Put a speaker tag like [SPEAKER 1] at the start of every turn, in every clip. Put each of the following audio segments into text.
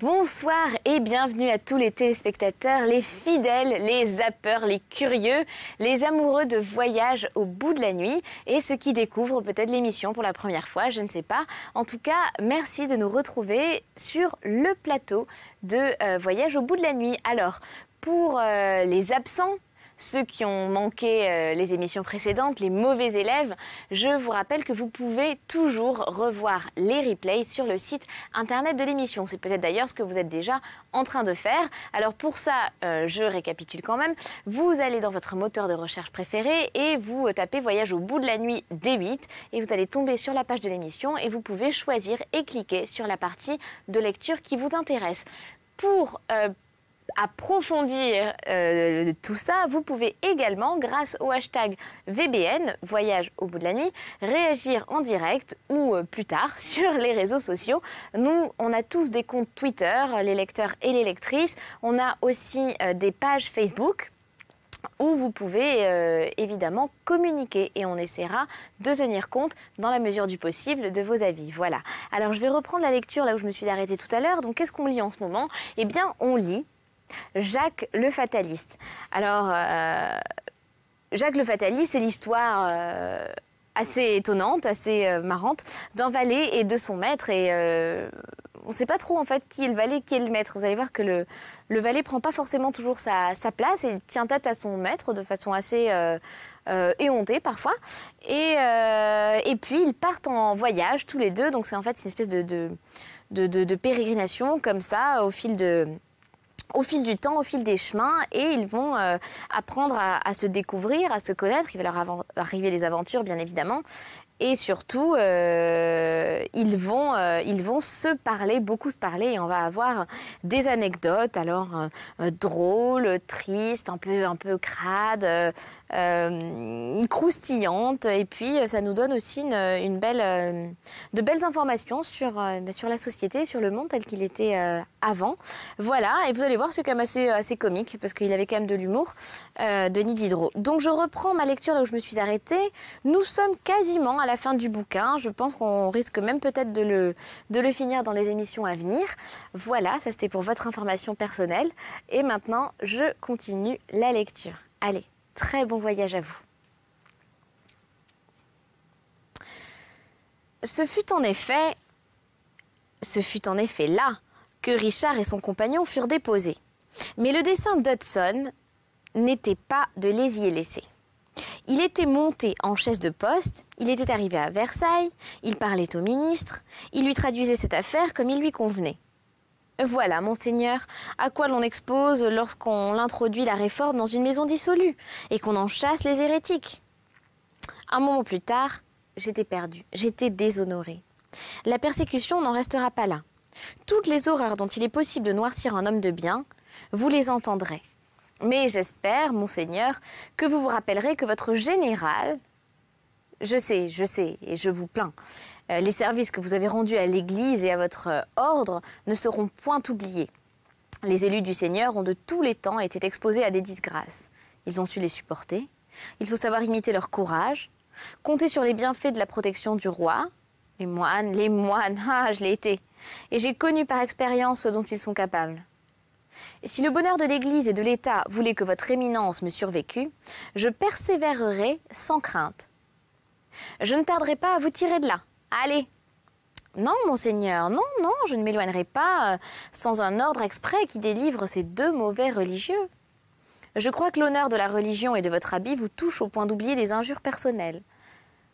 [SPEAKER 1] Bonsoir et bienvenue à tous les téléspectateurs, les fidèles, les zappeurs, les curieux, les amoureux de voyage au bout de la nuit et ceux qui découvrent peut-être l'émission pour la première fois, je ne sais pas. En tout cas, merci de nous retrouver sur le plateau de euh, Voyage au bout de la nuit. Alors, pour euh, les absents, ceux qui ont manqué euh, les émissions précédentes, les mauvais élèves, je vous rappelle que vous pouvez toujours revoir les replays sur le site internet de l'émission. C'est peut-être d'ailleurs ce que vous êtes déjà en train de faire. Alors pour ça, euh, je récapitule quand même. Vous allez dans votre moteur de recherche préféré et vous euh, tapez Voyage au bout de la nuit D8 et vous allez tomber sur la page de l'émission et vous pouvez choisir et cliquer sur la partie de lecture qui vous intéresse. Pour approfondir euh, tout ça, vous pouvez également, grâce au hashtag VBN, voyage au bout de la nuit, réagir en direct ou euh, plus tard sur les réseaux sociaux. Nous, on a tous des comptes Twitter, les lecteurs et les lectrices. On a aussi euh, des pages Facebook où vous pouvez évidemment communiquer et on essaiera de tenir compte dans la mesure du possible de vos avis. Voilà. Alors je vais reprendre la lecture là où je me suis arrêtée tout à l'heure. Donc qu'est-ce qu'on lit en ce moment Eh bien on lit Jacques le Fataliste. Alors, euh, Jacques le Fataliste, c'est l'histoire euh, assez étonnante, assez euh, marrante, d'un valet et de son maître. Et on ne sait pas trop en fait qui est le valet, qui est le maître. Vous allez voir que le, le valet prend pas forcément toujours sa, place et il tient tête à son maître de façon assez éhontée parfois. Et, puis ils partent en voyage tous les deux. Donc c'est en fait une espèce de, de pérégrination comme ça au fil de au fil du temps, au fil des chemins, et ils vont euh, apprendre à, se découvrir, à se connaître. Il va leur arriver des aventures, bien évidemment. Et surtout, euh, ils, vont, euh, ils vont se parler, beaucoup se parler, et on va avoir des anecdotes, alors drôles, tristes, un peu, un peu crades, euh, croustillante. Et puis, euh, ça nous donne aussi une, belle, euh, de belles informations sur, bah, sur la société, sur le monde tel qu'il était avant. Voilà, et vous allez voir, c'est quand même assez, assez comique, parce qu'il avait quand même de l'humour, Denis Diderot. Donc, je reprends ma lecture là où je me suis arrêtée. Nous sommes quasiment à la fin du bouquin. Je pense qu'on risque même peut-être de le, de le finir dans les émissions à venir. Voilà, ça c'était pour votre information personnelle. Et maintenant, je continue la lecture. Allez Très bon voyage à vous. Ce fut en effet, ce fut en effet là que Richard et son compagnon furent déposés. Mais le dessin d'Hudson n'était pas de les y laisser. Il était monté en chaise de poste, il était arrivé à Versailles, il parlait au ministre, il lui traduisait cette affaire comme il lui convenait. Voilà, monseigneur, à quoi l'on expose lorsqu'on introduit la réforme dans une maison dissolue et qu'on en chasse les hérétiques. Un moment plus tard, j'étais perdue, j'étais déshonorée. La persécution n'en restera pas là. Toutes les horreurs dont il est possible de noircir un homme de bien, vous les entendrez. Mais j'espère, monseigneur, que vous vous rappellerez que votre général... Je sais, je sais, et je vous plains. Euh, les services que vous avez rendus à l'Église et à votre euh, ordre ne seront point oubliés. Les élus du Seigneur ont de tous les temps été exposés à des disgrâces. Ils ont su les supporter. Il faut savoir imiter leur courage, compter sur les bienfaits de la protection du roi. Les moines, les moines, ah, je l'ai été. Et j'ai connu par expérience ce dont ils sont capables. si le bonheur de l'Église et de l'État voulait que votre éminence me survécût, je persévérerai sans crainte. Je ne tarderai pas à vous tirer de là. Allez Non, monseigneur, non, non, je ne m'éloignerai pas euh, sans un ordre exprès qui délivre ces deux mauvais religieux. Je crois que l'honneur de la religion et de votre habit vous touche au point d'oublier des injures personnelles.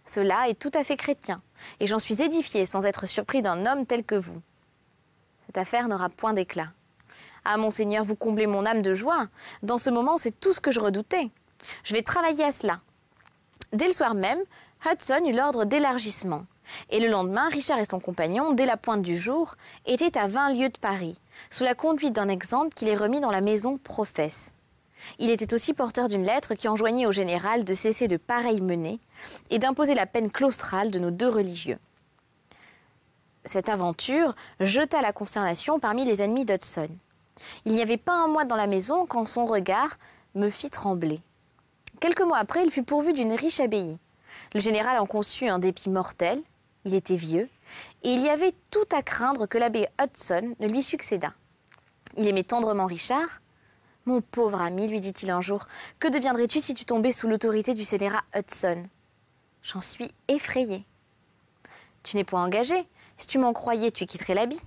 [SPEAKER 1] Cela est tout à fait chrétien, et j'en suis édifié sans être surpris d'un homme tel que vous. Cette affaire n'aura point d'éclat. Ah, monseigneur, vous comblez mon âme de joie. Dans ce moment, c'est tout ce que je redoutais. Je vais travailler à cela. Dès le soir même, Hudson eut l'ordre d'élargissement. Et le lendemain, Richard et son compagnon, dès la pointe du jour, étaient à vingt lieues de Paris, sous la conduite d'un exempt qui les remit dans la maison Professe. Il était aussi porteur d'une lettre qui enjoignait au général de cesser de pareilles menées et d'imposer la peine claustrale de nos deux religieux. Cette aventure jeta la consternation parmi les ennemis d'Hudson. Il n'y avait pas un mois dans la maison quand son regard me fit trembler. Quelques mois après, il fut pourvu d'une riche abbaye. Le général en conçut un dépit mortel, il était vieux, et il y avait tout à craindre que l'abbé Hudson ne lui succédât. Il aimait tendrement Richard. Mon pauvre ami, lui dit-il un jour, que deviendrais-tu si tu tombais sous l'autorité du scélérat Hudson J'en suis effrayé. Tu n'es point engagé. Si tu m'en croyais, tu quitterais l'habit.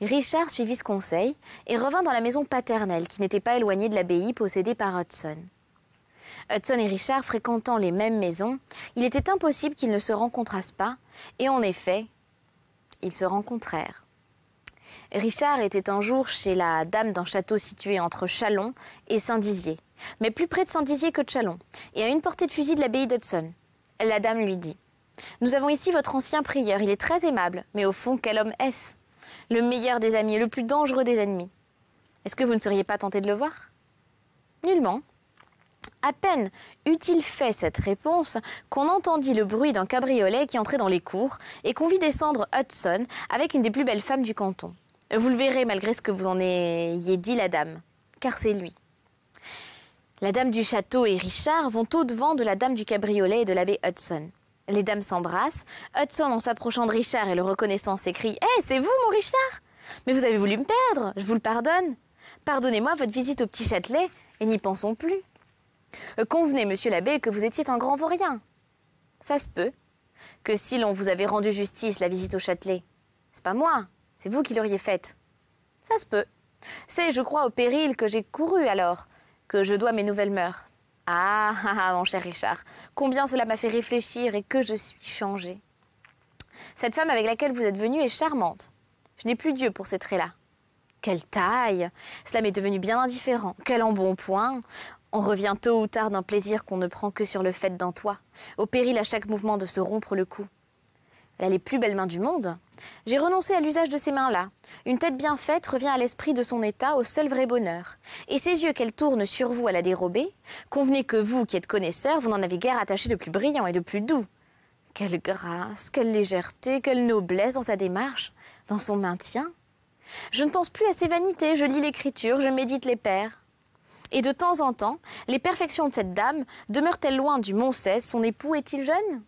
[SPEAKER 1] Richard suivit ce conseil et revint dans la maison paternelle qui n'était pas éloignée de l'abbaye possédée par Hudson. Hudson et Richard fréquentant les mêmes maisons, il était impossible qu'ils ne se rencontrassent pas, et en effet, ils se rencontrèrent. Richard était un jour chez la dame d'un château situé entre Chalon et Saint-Dizier, mais plus près de Saint-Dizier que de Chalon, et à une portée de fusil de l'abbaye d'Hudson. La dame lui dit Nous avons ici votre ancien prieur, il est très aimable, mais au fond, quel homme est-ce Le meilleur des amis et le plus dangereux des ennemis. Est-ce que vous ne seriez pas tenté de le voir Nullement, à peine eut-il fait cette réponse qu'on entendit le bruit d'un cabriolet qui entrait dans les cours et qu'on vit descendre Hudson avec une des plus belles femmes du canton. Vous le verrez malgré ce que vous en ayez dit la dame, car c'est lui. La dame du château et Richard vont au-devant de la dame du cabriolet et de l'abbé Hudson. Les dames s'embrassent. Hudson, en s'approchant de Richard et le reconnaissant, s'écrie Eh, c'est vous, mon Richard Mais vous avez voulu me perdre, je vous le pardonne. Pardonnez-moi votre visite au petit Châtelet, et n'y pensons plus. Euh, convenez, monsieur l'abbé, que vous étiez un grand vaurien. Ça se peut que si l'on vous avait rendu justice la visite au Châtelet, c'est pas moi, c'est vous qui l'auriez faite. Ça se peut. C'est, je crois, au péril que j'ai couru alors, que je dois mes nouvelles mœurs. Ah, ah, ah mon cher Richard, combien cela m'a fait réfléchir et que je suis changée. Cette femme avec laquelle vous êtes venu est charmante. Je n'ai plus Dieu pour ces traits-là. Quelle taille Cela m'est devenu bien indifférent. Quel embonpoint on revient tôt ou tard d'un plaisir qu'on ne prend que sur le fait d'un toit, au péril à chaque mouvement de se rompre le cou. Elle a les plus belles mains du monde. J'ai renoncé à l'usage de ces mains-là. Une tête bien faite revient à l'esprit de son état au seul vrai bonheur. Et ces yeux qu'elle tourne sur vous à la dérobée, convenez que vous, qui êtes connaisseur, vous n'en avez guère attaché de plus brillant et de plus doux. Quelle grâce, quelle légèreté, quelle noblesse dans sa démarche, dans son maintien. Je ne pense plus à ses vanités, je lis l'écriture, je médite les pères. Et de temps en temps, les perfections de cette dame demeurent-elles loin du Mont 16 Son époux est-il jeune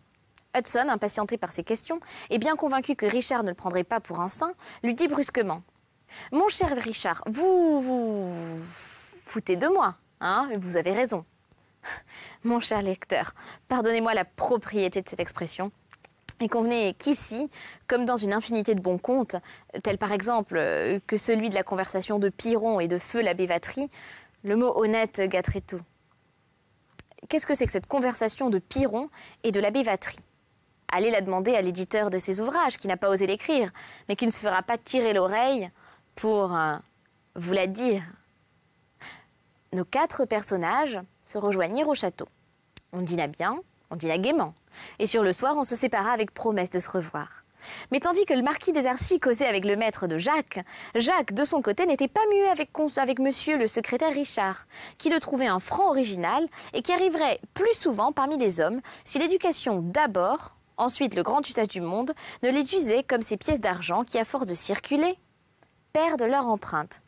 [SPEAKER 1] Hudson, impatienté par ces questions, et bien convaincu que Richard ne le prendrait pas pour un saint, lui dit brusquement Mon cher Richard, vous vous foutez de moi, hein Vous avez raison. Mon cher lecteur, pardonnez-moi la propriété de cette expression, et convenez qu'ici, comme dans une infinité de bons contes, tels par exemple euh, que celui de la conversation de Piron et de Feu la Bévatrie, le mot honnête gâterait tout. Qu'est-ce que c'est que cette conversation de Piron et de la Vatry Allez la demander à l'éditeur de ses ouvrages, qui n'a pas osé l'écrire, mais qui ne se fera pas tirer l'oreille pour euh, vous la dire. Nos quatre personnages se rejoignirent au château. On dîna bien, on dîna gaiement, et sur le soir on se sépara avec promesse de se revoir. Mais tandis que le marquis des Arcis causait avec le maître de Jacques, Jacques, de son côté, n'était pas muet avec, avec monsieur le secrétaire Richard, qui le trouvait un franc original et qui arriverait plus souvent parmi les hommes si l'éducation d'abord, ensuite le grand usage du monde, ne les usait comme ces pièces d'argent qui, à force de circuler, perdent leur empreinte.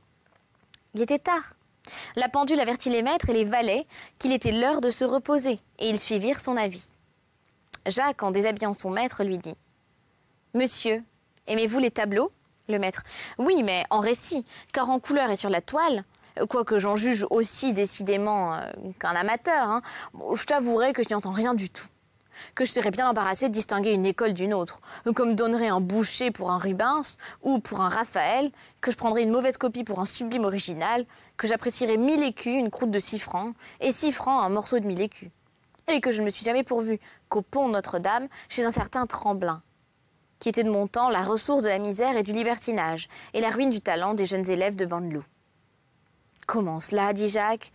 [SPEAKER 1] Il était tard. La pendule avertit les maîtres et les valets qu'il était l'heure de se reposer, et ils suivirent son avis. Jacques, en déshabillant son maître, lui dit Monsieur, aimez-vous les tableaux Le maître. Oui, mais en récit, car en couleur et sur la toile, quoique j'en juge aussi décidément euh, qu'un amateur, hein, je t'avouerai que je n'y entends rien du tout. Que je serais bien embarrassé de distinguer une école d'une autre, comme donnerait un boucher pour un Rubens ou pour un Raphaël, que je prendrais une mauvaise copie pour un sublime original, que j'apprécierais mille écus une croûte de six francs, et six francs un morceau de mille écus. Et que je ne me suis jamais pourvu qu'au pont Notre-Dame, chez un certain Tremblin, qui était de mon temps la ressource de la misère et du libertinage, et la ruine du talent des jeunes élèves de bandeloup Comment cela dit Jacques.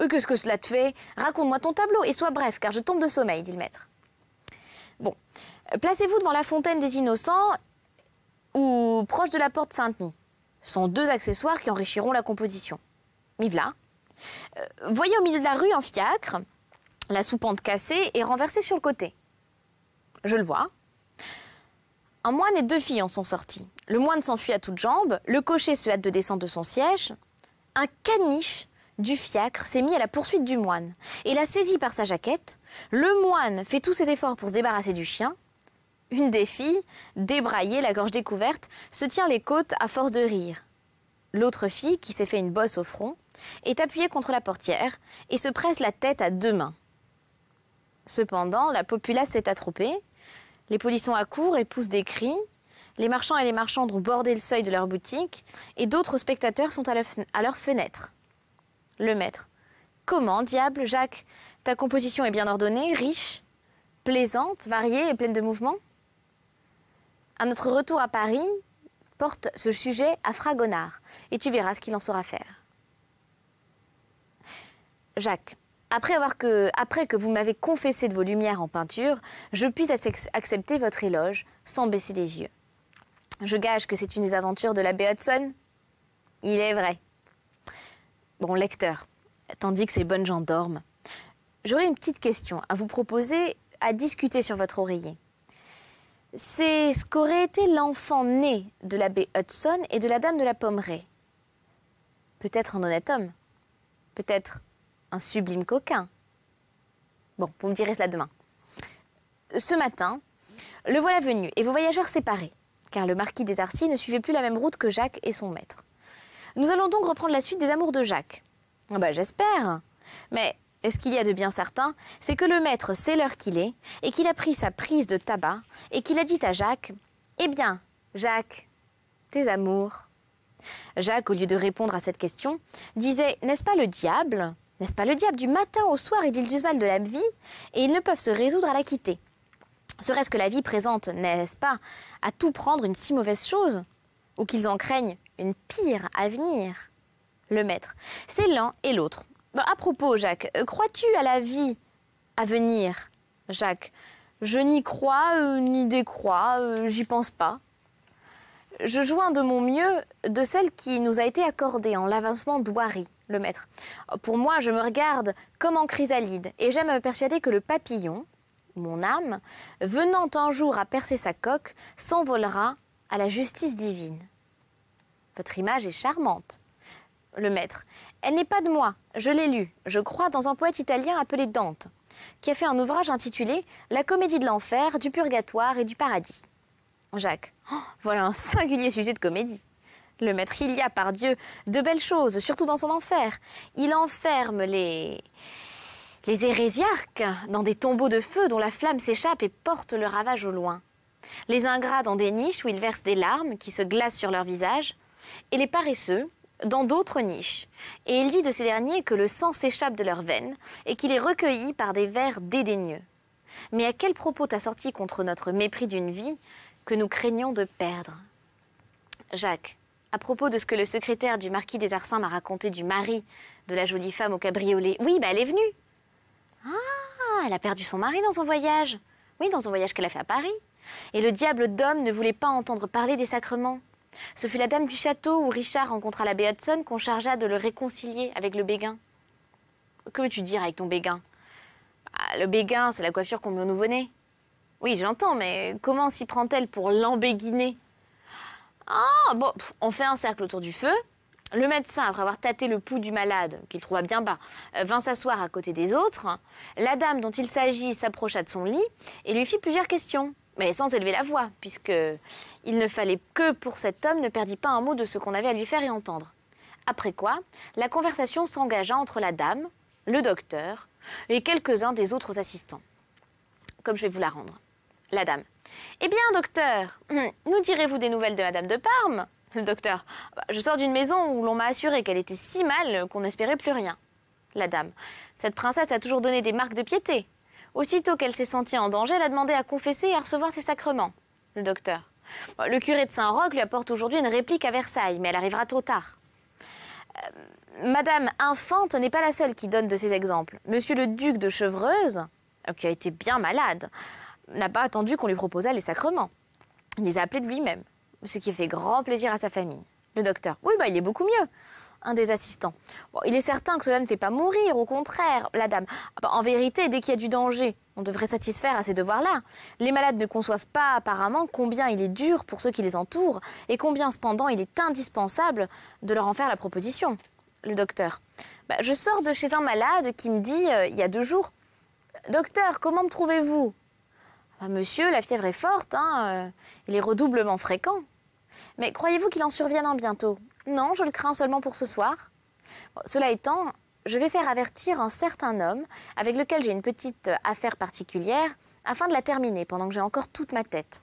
[SPEAKER 1] Euh, qu'est-ce que cela te fait Raconte-moi ton tableau et sois bref, car je tombe de sommeil, dit le maître. Bon, euh, placez-vous devant la fontaine des innocents ou proche de la porte Saint-Denis. Ce sont deux accessoires qui enrichiront la composition. Mivla, là euh, voyez au milieu de la rue en fiacre, la soupente cassée et renversée sur le côté. Je le vois, un moine et deux filles en sont sortis. Le moine s'enfuit à toutes jambes, le cocher se hâte de descendre de son siège. Un caniche du fiacre s'est mis à la poursuite du moine et l'a saisi par sa jaquette. Le moine fait tous ses efforts pour se débarrasser du chien. Une des filles, débraillée, la gorge découverte, se tient les côtes à force de rire. L'autre fille, qui s'est fait une bosse au front, est appuyée contre la portière et se presse la tête à deux mains. Cependant, la populace s'est attroupée les polissons accourent et poussent des cris. Les marchands et les marchandes ont bordé le seuil de leur boutique et d'autres spectateurs sont à, leur fenêtres. fenêtre. Le maître. Comment, diable, Jacques Ta composition est bien ordonnée, riche, plaisante, variée et pleine de mouvements À notre retour à Paris, porte ce sujet à Fragonard et tu verras ce qu'il en saura faire. Jacques, après, avoir que, après que vous m'avez confessé de vos lumières en peinture, je puis accepter votre éloge sans baisser les yeux. Je gage que c'est une des aventures de l'abbé Hudson. Il est vrai. Bon, lecteur, tandis que ces bonnes gens dorment, j'aurais une petite question à vous proposer à discuter sur votre oreiller. C'est ce qu'aurait été l'enfant né de l'abbé Hudson et de la dame de la Pommeraye. Peut-être un honnête homme. Peut-être un sublime coquin. Bon, vous me direz cela demain. Ce matin, le voilà venu et vos voyageurs séparés, car le marquis des Arcis ne suivait plus la même route que Jacques et son maître. Nous allons donc reprendre la suite des amours de Jacques. Ah bah, j'espère. Mais ce qu'il y a de bien certain, c'est que le maître sait l'heure qu'il est, et qu'il a pris sa prise de tabac, et qu'il a dit à Jacques Eh bien, Jacques, tes amours Jacques, au lieu de répondre à cette question, disait N'est-ce pas le diable n'est-ce pas le diable Du matin au soir, ils disent du mal de la vie et ils ne peuvent se résoudre à la quitter. Serait-ce que la vie présente, n'est-ce pas, à tout prendre une si mauvaise chose Ou qu'ils en craignent une pire à venir Le maître, c'est l'un et l'autre. à propos, Jacques, euh, crois-tu à la vie à venir Jacques, je n'y crois euh, ni décrois, euh, j'y pense pas je joins de mon mieux de celle qui nous a été accordée en l'avancement d'Ouary, le maître. Pour moi, je me regarde comme en chrysalide et j'aime me persuader que le papillon, mon âme, venant un jour à percer sa coque, s'envolera à la justice divine. Votre image est charmante. Le maître. Elle n'est pas de moi, je l'ai lue, je crois, dans un poète italien appelé Dante, qui a fait un ouvrage intitulé La comédie de l'enfer, du purgatoire et du paradis. Jacques, oh, voilà un singulier sujet de comédie. Le maître, il y a, par Dieu, de belles choses, surtout dans son enfer. Il enferme les... les hérésiarques dans des tombeaux de feu dont la flamme s'échappe et porte le ravage au loin. Les ingrats dans des niches où ils versent des larmes qui se glacent sur leur visage. Et les paresseux dans d'autres niches. Et il dit de ces derniers que le sang s'échappe de leurs veines et qu'il est recueilli par des vers dédaigneux. Mais à quel propos t'as sorti contre notre mépris d'une vie que nous craignons de perdre. Jacques, à propos de ce que le secrétaire du marquis des Arsins m'a raconté du mari de la jolie femme au cabriolet. Oui, bah, elle est venue. Ah, elle a perdu son mari dans son voyage. Oui, dans un voyage qu'elle a fait à Paris. Et le diable d'homme ne voulait pas entendre parler des sacrements. Ce fut la dame du château où Richard rencontra l'abbé Hudson qu'on chargea de le réconcilier avec le béguin. Que veux-tu dire avec ton béguin ah, Le béguin, c'est la coiffure qu'on met au nouveau-né. Oui, j'entends, mais comment s'y prend-elle pour l'embéguiner Ah, bon, on fait un cercle autour du feu. Le médecin, après avoir tâté le pouls du malade, qu'il trouva bien bas, euh, vint s'asseoir à côté des autres. La dame dont il s'agit s'approcha de son lit et lui fit plusieurs questions, mais sans élever la voix, puisque il ne fallait que pour cet homme ne perdit pas un mot de ce qu'on avait à lui faire et entendre. Après quoi, la conversation s'engagea entre la dame, le docteur et quelques-uns des autres assistants, comme je vais vous la rendre. La dame. Eh bien, docteur, hum, nous direz-vous des nouvelles de madame de Parme Le docteur. Je sors d'une maison où l'on m'a assuré qu'elle était si mal qu'on n'espérait plus rien. La dame. Cette princesse a toujours donné des marques de piété. Aussitôt qu'elle s'est sentie en danger, elle a demandé à confesser et à recevoir ses sacrements. Le docteur. Le curé de Saint-Roch lui apporte aujourd'hui une réplique à Versailles, mais elle arrivera trop tard. Euh, madame Infante n'est pas la seule qui donne de ces exemples. Monsieur le duc de Chevreuse, euh, qui a été bien malade, n'a pas attendu qu'on lui proposât les sacrements. Il les a appelés de lui-même, ce qui fait grand plaisir à sa famille. Le docteur, oui, bah, il est beaucoup mieux. Un des assistants. il est certain que cela ne fait pas mourir, au contraire, la dame. Ah, bah, en vérité, dès qu'il y a du danger, on devrait satisfaire à ces devoirs-là. Les malades ne conçoivent pas apparemment combien il est dur pour ceux qui les entourent et combien cependant il est indispensable de leur en faire la proposition. Le docteur. Bah, je sors de chez un malade qui me dit, euh, il y a deux jours, Docteur, comment me trouvez-vous ah, monsieur, la fièvre est forte, hein, euh, il est redoublement fréquent. Mais croyez-vous qu'il en survienne en bientôt Non, je le crains seulement pour ce soir. cela étant, je vais faire avertir un certain homme avec lequel j'ai une petite euh, affaire particulière afin de la terminer pendant que j'ai encore toute ma tête.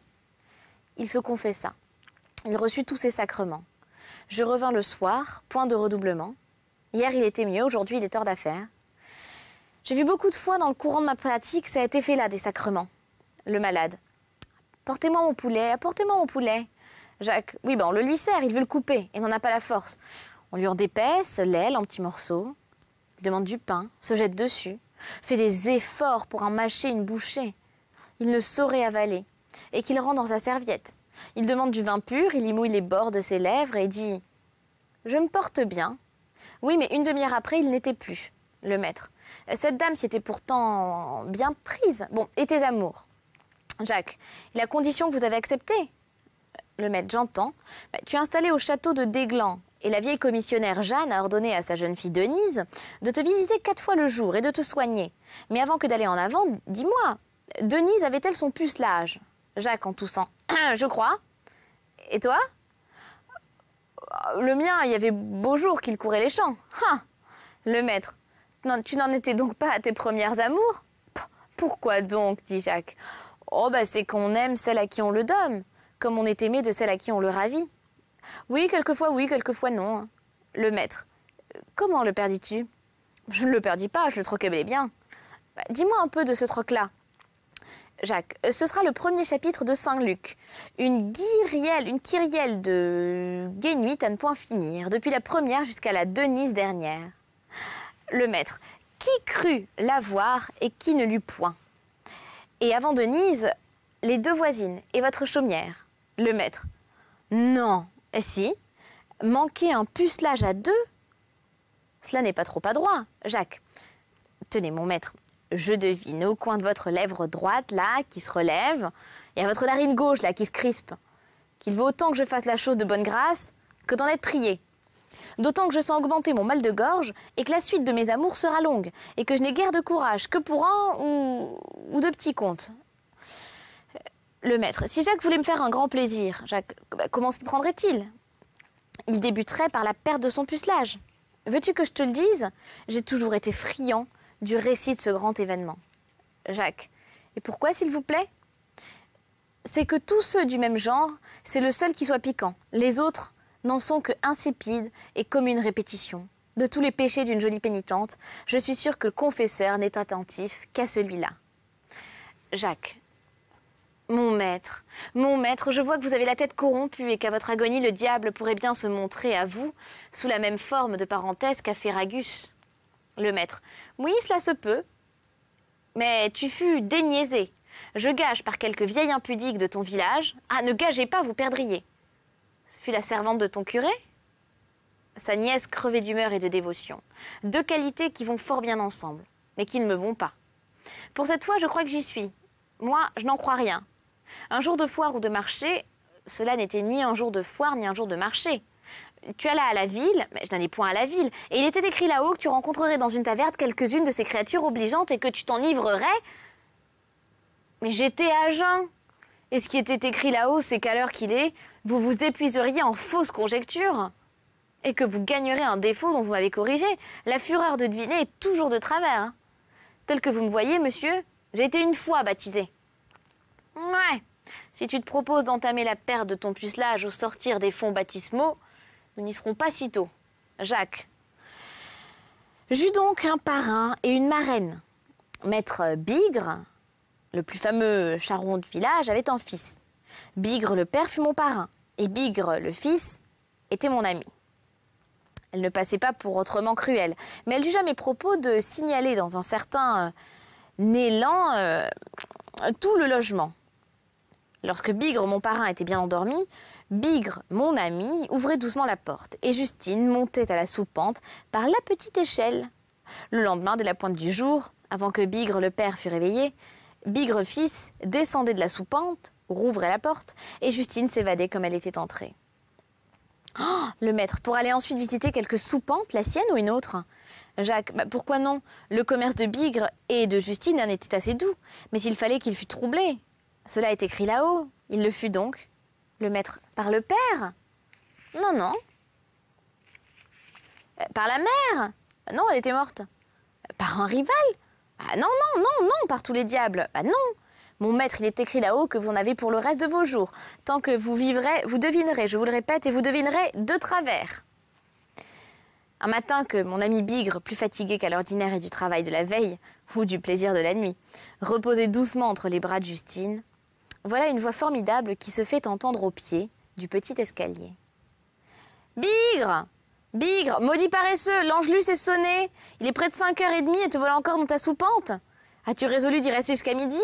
[SPEAKER 1] Il se confessa. Il reçut tous ses sacrements. Je revins le soir, point de redoublement. Hier il était mieux, aujourd'hui il est hors d'affaire. J'ai vu beaucoup de fois dans le courant de ma pratique ça été fait là des sacrements le malade. Portez-moi mon poulet, apportez-moi mon poulet. Jacques, oui, ben on le lui sert, il veut le couper et n'en a pas la force. On lui en dépaisse l'aile en petits morceaux, il demande du pain, se jette dessus, fait des efforts pour en mâcher une bouchée. Il ne saurait avaler et qu'il rend dans sa serviette. Il demande du vin pur, il y mouille les bords de ses lèvres et dit Je me porte bien. Oui, mais une demi-heure après, il n'était plus, le maître. Cette dame s'y était pourtant bien prise. Bon, et tes amours « Jacques, la condition que vous avez acceptée Le maître, j'entends. Bah, tu es installé au château de Déglan. Et la vieille commissionnaire Jeanne a ordonné à sa jeune fille Denise de te visiter quatre fois le jour et de te soigner. Mais avant que d'aller en avant, dis-moi, Denise avait-elle son pucelage Jacques en toussant. Je crois. Et toi Le mien, il y avait beau jour qu'il courait les champs. Hein le maître. Non, tu n'en étais donc pas à tes premières amours Pourquoi donc dit Jacques. Oh, bah, c'est qu'on aime celle à qui on le donne, comme on est aimé de celle à qui on le ravit. Oui, quelquefois oui, quelquefois non. Hein. Le maître. Comment le perdis-tu Je ne le perdis pas, je le troquais bel bien. Bah, dis-moi un peu de ce troc-là. Jacques, euh, ce sera le premier chapitre de Saint-Luc. Une guirielle, une kyrielle de gainuit à ne point finir, depuis la première jusqu'à la Denise dernière. Le maître, qui crut l'avoir et qui ne l'eut point et avant Denise, les deux voisines et votre chaumière, le maître. Non, eh si, manquer un pucelage à deux Cela n'est pas trop adroit, Jacques. Tenez, mon maître, je devine au coin de votre lèvre droite, là, qui se relève, et à votre narine gauche, là, qui se crispe, qu'il vaut autant que je fasse la chose de bonne grâce que d'en être prié. D'autant que je sens augmenter mon mal de gorge et que la suite de mes amours sera longue et que je n'ai guère de courage que pour un ou, deux petits comptes. Le maître, si Jacques voulait me faire un grand plaisir, Jacques, bah, comment s'y prendrait-il Il débuterait par la perte de son pucelage. Veux-tu que je te le dise J'ai toujours été friand du récit de ce grand événement. Jacques, et pourquoi, s'il vous plaît c'est que tous ceux du même genre, c'est le seul qui soit piquant. Les autres, n'en sont que insipides et comme une répétition. De tous les péchés d'une jolie pénitente, je suis sûre que le confesseur n'est attentif qu'à celui-là. Jacques, mon maître, mon maître, je vois que vous avez la tête corrompue et qu'à votre agonie, le diable pourrait bien se montrer à vous sous la même forme de parenthèse qu'à Ferragus. Le maître, oui, cela se peut. Mais tu fus déniaisé. Je gage par quelque vieille impudique de ton village. Ah, ne gagez pas, vous perdriez. Ce fut la servante de ton curé Sa nièce crevée d'humeur et de dévotion. Deux qualités qui vont fort bien ensemble, mais qui ne me vont pas. Pour cette fois, je crois que j'y suis. Moi, je n'en crois rien. Un jour de foire ou de marché, cela n'était ni un jour de foire ni un jour de marché. Tu allais à la ville, mais je n'en ai point à la ville, et il était écrit là-haut que tu rencontrerais dans une taverne quelques-unes de ces créatures obligeantes et que tu t'enivrerais. Mais j'étais à jeun. Et ce qui était écrit là-haut, c'est qu'à l'heure qu'il est, vous vous épuiseriez en fausses conjectures et que vous gagnerez un défaut dont vous m'avez corrigé. La fureur de deviner est toujours de travers. Hein. Tel que vous me voyez, monsieur, j'ai été une fois baptisé. Ouais. Si tu te proposes d'entamer la perte de ton pucelage au sortir des fonds baptismaux, nous n'y serons pas si tôt. Jacques. J'eus donc un parrain et une marraine. Maître Bigre, le plus fameux charron de village, avait un fils. Bigre le père fut mon parrain, et Bigre le fils était mon ami. Elle ne passait pas pour autrement cruelle, mais elle jugea jamais propos de signaler dans un certain euh, élan euh, tout le logement. Lorsque Bigre, mon parrain, était bien endormi, Bigre, mon ami, ouvrait doucement la porte, et Justine montait à la soupente par la petite échelle. Le lendemain, dès la pointe du jour, avant que Bigre le père fût réveillé, Bigre fils descendait de la soupente, rouvrait la porte et Justine s'évadait comme elle était entrée. Oh, le maître, pour aller ensuite visiter quelques soupente, la sienne ou une autre Jacques, bah, pourquoi non Le commerce de Bigre et de Justine en était assez doux, mais il fallait qu'il fût troublé. Cela est écrit là-haut. Il le fut donc. Le maître par le père Non, non. Euh, par la mère Non, elle était morte. Par un rival ah, Non, non, non, non, par tous les diables Ah non mon maître, il est écrit là-haut que vous en avez pour le reste de vos jours. Tant que vous vivrez, vous devinerez, je vous le répète, et vous devinerez de travers. Un matin que mon ami Bigre, plus fatigué qu'à l'ordinaire et du travail de la veille, ou du plaisir de la nuit, reposait doucement entre les bras de Justine, voilà une voix formidable qui se fait entendre au pied du petit escalier. Bigre Bigre, maudit paresseux, l'angelus est sonné. Il est près de 5 h demie et te voilà encore dans ta soupente. As-tu résolu d'y rester jusqu'à midi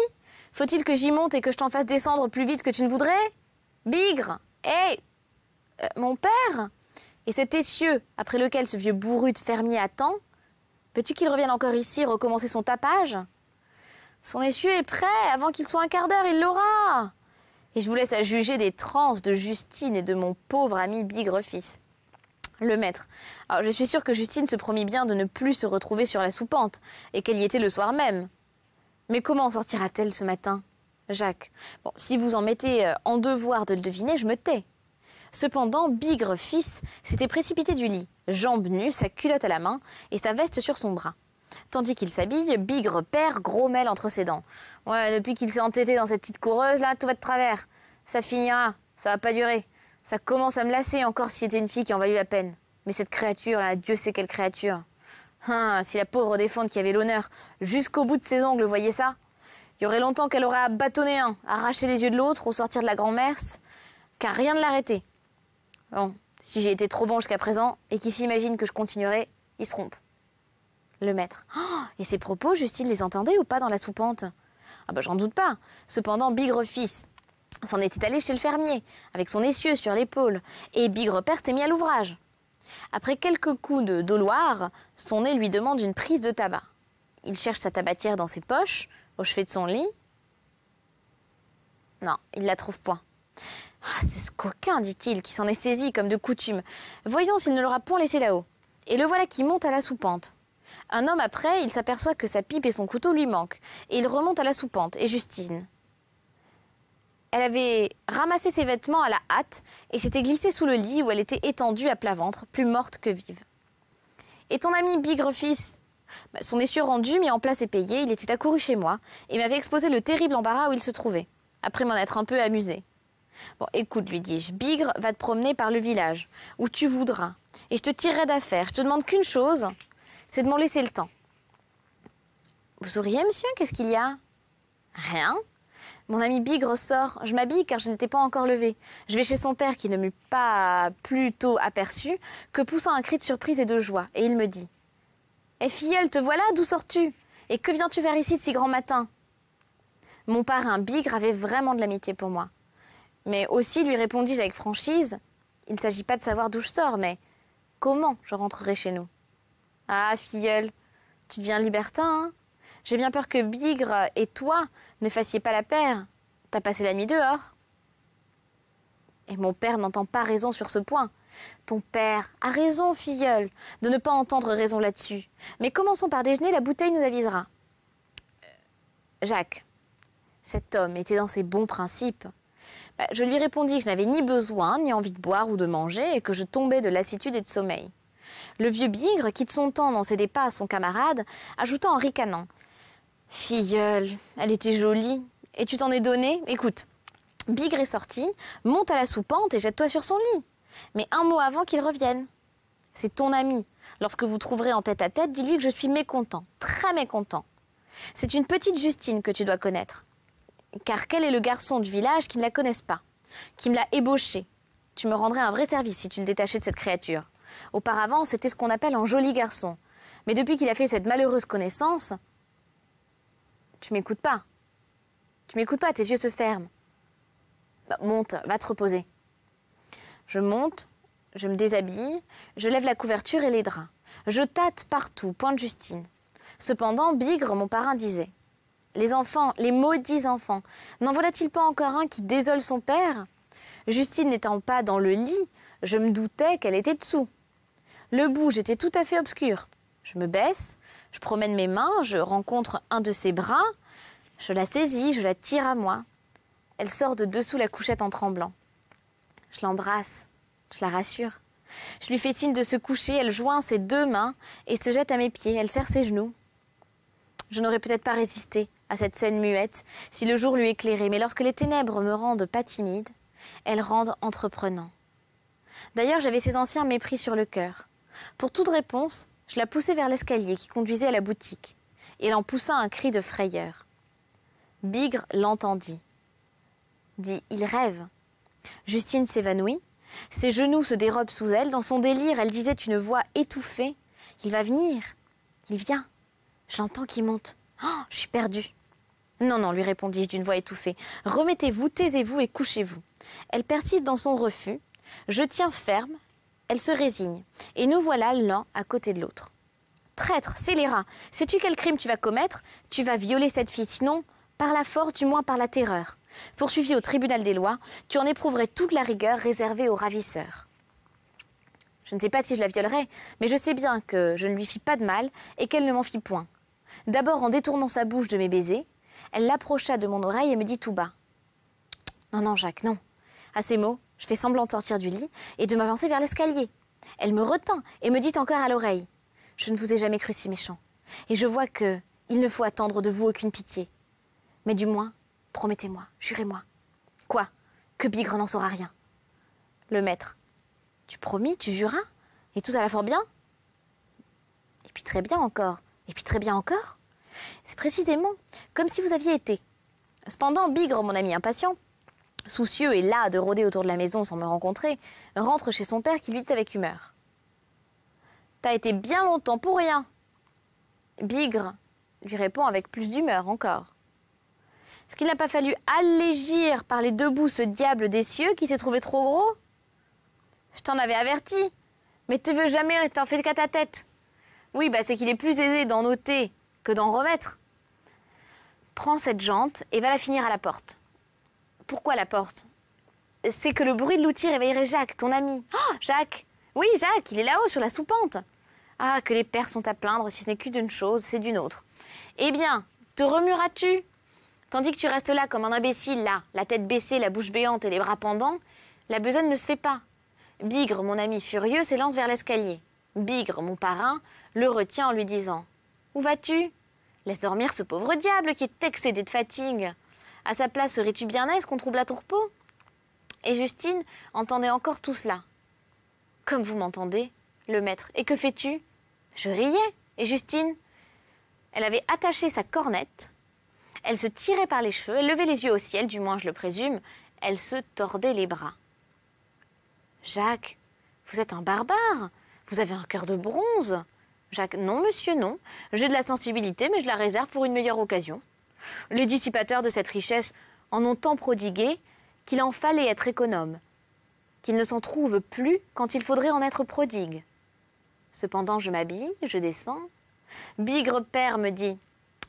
[SPEAKER 1] faut-il que j'y monte et que je t'en fasse descendre plus vite que tu ne voudrais Bigre Eh, euh, Mon père Et cet essieu, après lequel ce vieux bourru de fermier attend Peux-tu qu'il revienne encore ici recommencer son tapage Son essieu est prêt, avant qu'il soit un quart d'heure, il l'aura Et je vous laisse à juger des transes de Justine et de mon pauvre ami Bigre-fils. Le maître. je suis sûr que Justine se promit bien de ne plus se retrouver sur la soupente, et qu'elle y était le soir même. Mais comment en sortira-t-elle ce matin Jacques, bon, si vous en mettez euh, en devoir de le deviner, je me tais. Cependant, Bigre fils s'était précipité du lit, jambes nues, sa culotte à la main et sa veste sur son bras. Tandis qu'il s'habille, Bigre père grommelle entre ses dents. Ouais, depuis qu'il s'est entêté dans cette petite coureuse là, tout va de travers. Ça finira, ça va pas durer. Ça commence à me lasser encore si c'était une fille qui en valait la peine. Mais cette créature là, Dieu sait quelle créature. Hein, si la pauvre défunte qui avait l'honneur jusqu'au bout de ses ongles voyait ça, il y aurait longtemps qu'elle aurait à bâtonner un, arracher les yeux de l'autre au sortir de la grand mère car rien ne l'arrêtait. Bon, si j'ai été trop bon jusqu'à présent et qui s'imagine que je continuerai, il se trompe. » Le maître. Oh, et ses propos, Justine les entendait ou pas dans la soupente Ah bah j'en doute pas. Cependant, Bigre fils s'en était allé chez le fermier, avec son essieu sur l'épaule, et Bigre père s'est mis à l'ouvrage. Après quelques coups de doloir, son nez lui demande une prise de tabac. Il cherche sa tabatière dans ses poches, au chevet de son lit. Non, il la trouve point. Ah, c'est ce coquin, dit-il, qui s'en est saisi comme de coutume. Voyons s'il ne l'aura point laissé là-haut. Et le voilà qui monte à la soupente. Un homme après, il s'aperçoit que sa pipe et son couteau lui manquent, et il remonte à la soupente, et Justine. Elle avait ramassé ses vêtements à la hâte et s'était glissée sous le lit où elle était étendue à plat ventre, plus morte que vive. Et ton ami Bigre Fils bah, Son essieu rendu, mis en place et payé, il était accouru chez moi et m'avait exposé le terrible embarras où il se trouvait, après m'en être un peu amusé, Bon, écoute, lui dis-je, Bigre va te promener par le village, où tu voudras, et je te tirerai d'affaire. Je te demande qu'une chose, c'est de m'en laisser le temps. Vous souriez, monsieur Qu'est-ce qu'il y a Rien mon ami Big ressort. Je m'habille car je n'étais pas encore levée. Je vais chez son père qui ne m'eut pas plutôt aperçu que poussant un cri de surprise et de joie. Et il me dit Eh filleule, te voilà, d'où sors-tu Et que viens-tu faire ici de si grand matin Mon parrain Bigre avait vraiment de l'amitié pour moi. Mais aussi, lui répondis-je avec franchise Il ne s'agit pas de savoir d'où je sors, mais comment je rentrerai chez nous Ah, filleule, tu deviens libertin, hein j'ai bien peur que Bigre et toi ne fassiez pas la paire. T'as passé la nuit dehors. Et mon père n'entend pas raison sur ce point. Ton père a raison, filleule, de ne pas entendre raison là-dessus. Mais commençons par déjeuner, la bouteille nous avisera. Euh, Jacques, cet homme était dans ses bons principes. Bah, je lui répondis que je n'avais ni besoin, ni envie de boire ou de manger, et que je tombais de lassitude et de sommeil. Le vieux bigre quitte son temps dans ses pas à son camarade, ajouta en ricanant Filleule, elle était jolie. Et tu t'en es donné Écoute, Bigre est sorti, monte à la soupente et jette-toi sur son lit. Mais un mot avant qu'il revienne. C'est ton ami. Lorsque vous trouverez en tête à tête, dis-lui que je suis mécontent, très mécontent. C'est une petite Justine que tu dois connaître. Car quel est le garçon du village qui ne la connaisse pas Qui me l'a ébauchée Tu me rendrais un vrai service si tu le détachais de cette créature. Auparavant, c'était ce qu'on appelle un joli garçon. Mais depuis qu'il a fait cette malheureuse connaissance, tu m'écoutes pas. Tu m'écoutes pas, tes yeux se ferment. Bah, monte, va te reposer. Je monte, je me déshabille, je lève la couverture et les draps. Je tâte partout, pointe Justine. Cependant, Bigre, mon parrain, disait Les enfants, les maudits enfants, n'en voilà-t-il pas encore un qui désole son père Justine n'étant pas dans le lit, je me doutais qu'elle était dessous. Le bouge était tout à fait obscur. Je me baisse, je promène mes mains, je rencontre un de ses bras, je la saisis, je la tire à moi. Elle sort de dessous la couchette en tremblant. Je l'embrasse, je la rassure. Je lui fais signe de se coucher, elle joint ses deux mains et se jette à mes pieds, elle serre ses genoux. Je n'aurais peut-être pas résisté à cette scène muette si le jour lui éclairait, mais lorsque les ténèbres me rendent pas timide, elles rendent entreprenant. D'ailleurs, j'avais ces anciens mépris sur le cœur. Pour toute réponse, je la poussai vers l'escalier qui conduisait à la boutique. Et elle en poussa un cri de frayeur. Bigre l'entendit. Dit Il rêve. Justine s'évanouit. Ses genoux se dérobent sous elle. Dans son délire, elle disait une voix étouffée Il va venir. Il vient. J'entends qu'il monte. Oh, je suis perdue. Non, non, lui répondis-je d'une voix étouffée. Remettez-vous, taisez-vous et couchez-vous. Elle persiste dans son refus. Je tiens ferme, elle se résigne. Et nous voilà l'un à côté de l'autre. Traître, scélérat, sais-tu quel crime tu vas commettre Tu vas violer cette fille, sinon, par la force, du moins par la terreur. Poursuivi au tribunal des lois, tu en éprouverais toute la rigueur réservée aux ravisseurs. Je ne sais pas si je la violerai, mais je sais bien que je ne lui fis pas de mal et qu'elle ne m'en fit point. D'abord, en détournant sa bouche de mes baisers, elle l'approcha de mon oreille et me dit tout bas Non, non, Jacques, non. À ces mots, je semblant de sortir du lit et de m'avancer vers l'escalier. Elle me retint et me dit encore à l'oreille Je ne vous ai jamais cru si méchant. Et je vois que il ne faut attendre de vous aucune pitié. Mais du moins, promettez-moi, jurez-moi. Quoi Que Bigre n'en saura rien. Le maître Tu promis, tu juras Et tout à la fois bien Et puis très bien encore. Et puis très bien encore C'est précisément comme si vous aviez été. Cependant, Bigre, mon ami impatient, soucieux et las de rôder autour de la maison sans me rencontrer, rentre chez son père qui lui dit avec humeur. T'as été bien longtemps pour rien. Bigre lui répond avec plus d'humeur encore. Est-ce qu'il n'a pas fallu allégir par les deux bouts ce diable des cieux qui s'est trouvé trop gros Je t'en avais averti, mais tu veux jamais t'en fais qu'à ta tête. Oui, bah c'est qu'il est plus aisé d'en ôter que d'en remettre. Prends cette jante et va la finir à la porte. Pourquoi la porte C'est que le bruit de l'outil réveillerait Jacques, ton ami. Ah, Jacques Oui, Jacques, il est là-haut, sur la soupente. Ah, que les pères sont à plaindre, si ce n'est qu'une chose, c'est d'une autre. Eh bien, te remueras-tu Tandis que tu restes là comme un imbécile, là, la tête baissée, la bouche béante et les bras pendants, la besogne ne se fait pas. Bigre, mon ami furieux, s'élance vers l'escalier. Bigre, mon parrain, le retient en lui disant Où vas-tu Laisse dormir ce pauvre diable qui est excédé de fatigue. À sa place, serais-tu bien aise qu'on trouble la ton Et Justine entendait encore tout cela. Comme vous m'entendez, le maître. Et que fais-tu Je riais. Et Justine Elle avait attaché sa cornette. Elle se tirait par les cheveux, elle levait les yeux au ciel, du moins je le présume. Elle se tordait les bras. Jacques, vous êtes un barbare. Vous avez un cœur de bronze. Jacques, non, monsieur, non. J'ai de la sensibilité, mais je la réserve pour une meilleure occasion. Les dissipateurs de cette richesse en ont tant prodigué qu'il en fallait être économe, qu'il ne s'en trouve plus quand il faudrait en être prodigue. Cependant, je m'habille, je descends. Bigre père me dit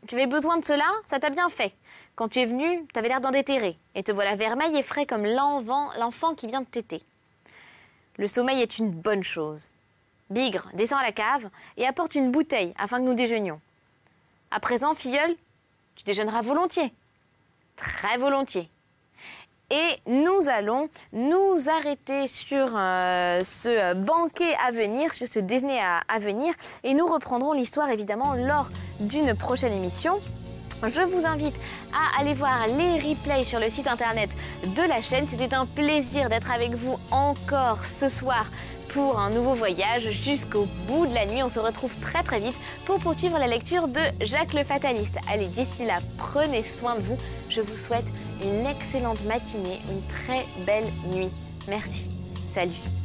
[SPEAKER 1] Tu avais besoin de cela Ça t'a bien fait. Quand tu es venu, t'avais l'air d'en déterrer et te voilà vermeil et frais comme l'enfant qui vient de téter. Le sommeil est une bonne chose. Bigre descend à la cave et apporte une bouteille afin que nous déjeunions. À présent, filleul, tu déjeuneras volontiers. Très volontiers. Et nous allons nous arrêter sur euh, ce banquet à venir, sur ce déjeuner à venir. Et nous reprendrons l'histoire évidemment lors d'une prochaine émission. Je vous invite à aller voir les replays sur le site internet de la chaîne. C'était un plaisir d'être avec vous encore ce soir pour un nouveau voyage jusqu'au bout de la nuit. On se retrouve très très vite pour poursuivre la lecture de Jacques le Fataliste. Allez, d'ici là, prenez soin de vous. Je vous souhaite une excellente matinée, une très belle nuit. Merci. Salut.